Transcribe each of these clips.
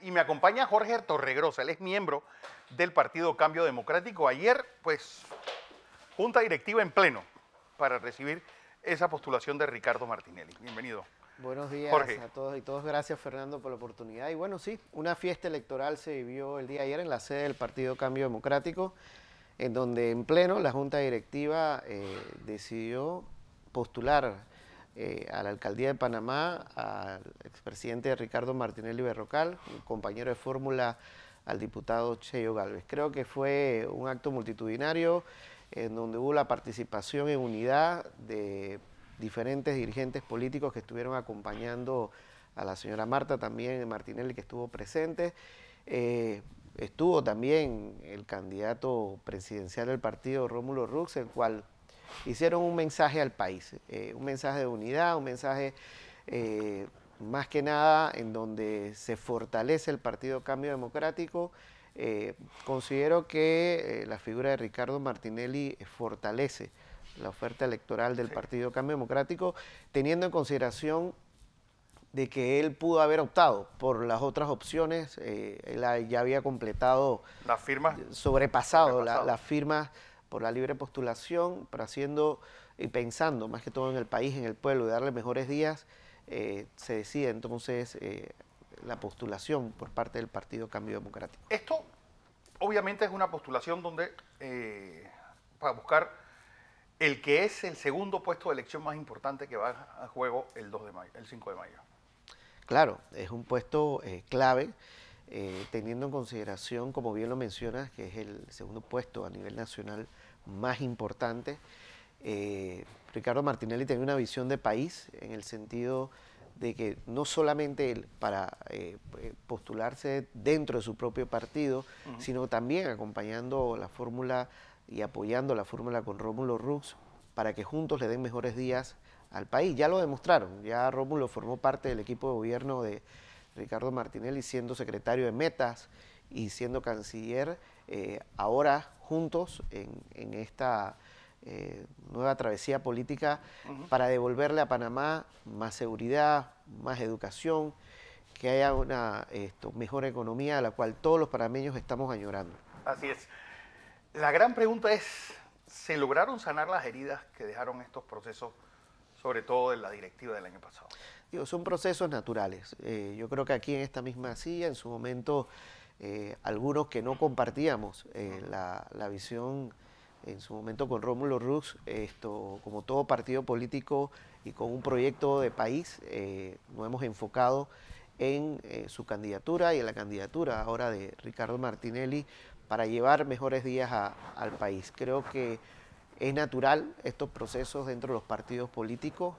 y me acompaña Jorge Torregrosa, él es miembro del Partido Cambio Democrático. Ayer, pues, junta directiva en pleno para recibir esa postulación de Ricardo Martinelli. Bienvenido. Buenos días a todos y todos. Gracias, Fernando, por la oportunidad. Y bueno, sí, una fiesta electoral se vivió el día de ayer en la sede del Partido Cambio Democrático, en donde en pleno la Junta Directiva eh, decidió postular eh, a la alcaldía de Panamá, al expresidente Ricardo Martinelli Berrocal, un compañero de fórmula al diputado Cheyo Galvez. Creo que fue un acto multitudinario en donde hubo la participación en unidad de diferentes dirigentes políticos que estuvieron acompañando a la señora Marta también, Martinelli, que estuvo presente. Eh, estuvo también el candidato presidencial del partido, Rómulo Rux, el cual hicieron un mensaje al país, eh, un mensaje de unidad, un mensaje eh, más que nada en donde se fortalece el Partido Cambio Democrático. Eh, considero que la figura de Ricardo Martinelli fortalece la oferta electoral del Partido Cambio Democrático, teniendo en consideración de que él pudo haber optado por las otras opciones, él ya había completado... Las firmas. Sobrepasado, las firmas por la libre postulación, pero haciendo y pensando más que todo en el país, en el pueblo, y darle mejores días, eh, se decide entonces eh, la postulación por parte del Partido Cambio Democrático. Esto obviamente es una postulación donde eh, para buscar el que es el segundo puesto de elección más importante que va a juego el 2 de mayo, el 5 de mayo. Claro, es un puesto clave eh, teniendo en consideración, como bien lo mencionas, que es el segundo puesto a nivel nacional más importante, eh, Ricardo Martinelli tiene una visión de país en el sentido de que no solamente él para eh, postularse dentro de su propio partido, sino también acompañando la fórmula y apoyando la fórmula con Rómulo Rux para que juntos le den mejores días al país. Ya lo demostraron, ya Rómulo formó parte del equipo de gobierno de, Ricardo Martinelli siendo secretario de Metas y siendo canciller, eh, ahora juntos en, esta eh, nueva travesía política para devolverle a Panamá más seguridad, más educación, que haya una mejor economía a la cual todos los panameños estamos añorando. Así es. La gran pregunta es, ¿se lograron sanar las heridas que dejaron estos procesos, sobre todo en la directiva del año pasado? son procesos naturales. Eh, yo creo que aquí en esta misma silla, en su momento, eh, algunos que no compartíamos eh, la, visión en su momento con Rómulo Rux, esto, como todo partido político y con un proyecto de país, nos hemos enfocado en su candidatura y en la candidatura ahora de Ricardo Martinelli para llevar mejores días al país. Creo que es natural estos procesos dentro de los partidos políticos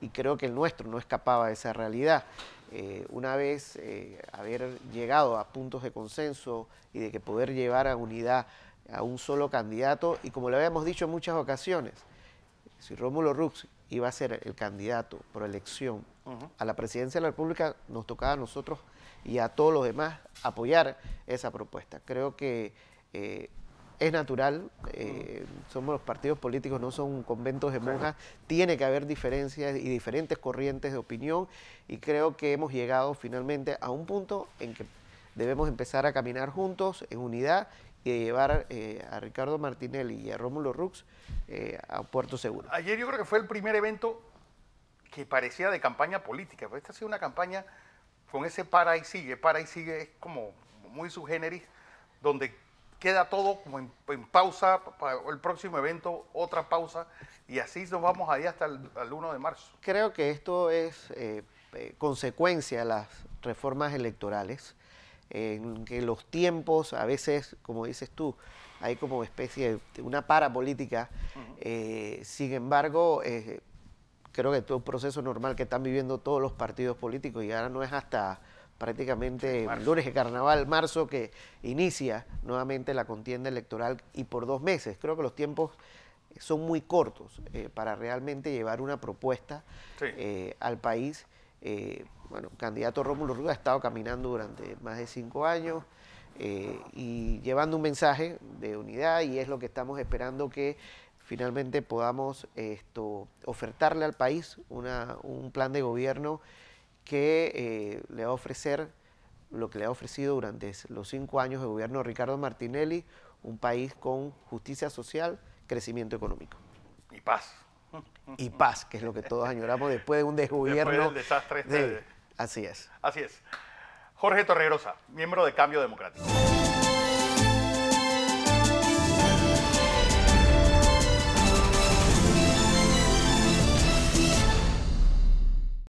y creo que el nuestro no escapaba de esa realidad. Eh, una vez eh, haber llegado a puntos de consenso y de que poder llevar a unidad a un solo candidato, y como lo habíamos dicho en muchas ocasiones, si Rómulo Rux iba a ser el candidato por elección a la presidencia de la República, nos tocaba a nosotros y a todos los demás apoyar esa propuesta. Creo que eh, es natural, eh, somos los partidos políticos, no son conventos de monjas, tiene que haber diferencias y diferentes corrientes de opinión y creo que hemos llegado finalmente a un punto en que debemos empezar a caminar juntos, en unidad y llevar eh, a Ricardo Martinelli y a Rómulo Rux eh, a Puerto Seguro. Ayer yo creo que fue el primer evento que parecía de campaña política, pero esta ha sido una campaña con ese para y sigue, para y sigue es como muy subgéneris, donde queda todo como en, pausa para el próximo evento, otra pausa, y así nos vamos ahí hasta el, 1 de marzo. Creo que esto es eh, eh, consecuencia de las reformas electorales, en que los tiempos, a veces, como dices tú, hay como especie de una parapolítica, eh, sin embargo, creo que es un proceso normal que están viviendo todos los partidos políticos y ahora no es hasta prácticamente lunes de carnaval, marzo, que inicia nuevamente la contienda electoral y por dos meses. Creo que los tiempos eh, son muy cortos eh, para realmente llevar una propuesta eh, al país. bueno, el candidato Rómulo Rúa ha estado caminando durante más de cinco años y llevando un mensaje de unidad y es lo que estamos esperando que finalmente podamos esto, ofertarle al país una, un plan de gobierno que eh, le va a ofrecer lo que le ha ofrecido durante los cinco años de gobierno Ricardo Martinelli, un país con justicia social, crecimiento económico. Y paz. Y paz, que es lo que todos añoramos después de un desgobierno. Después del desastre. Este Así es. Así es. Jorge Torregrosa, miembro de Cambio Democrático.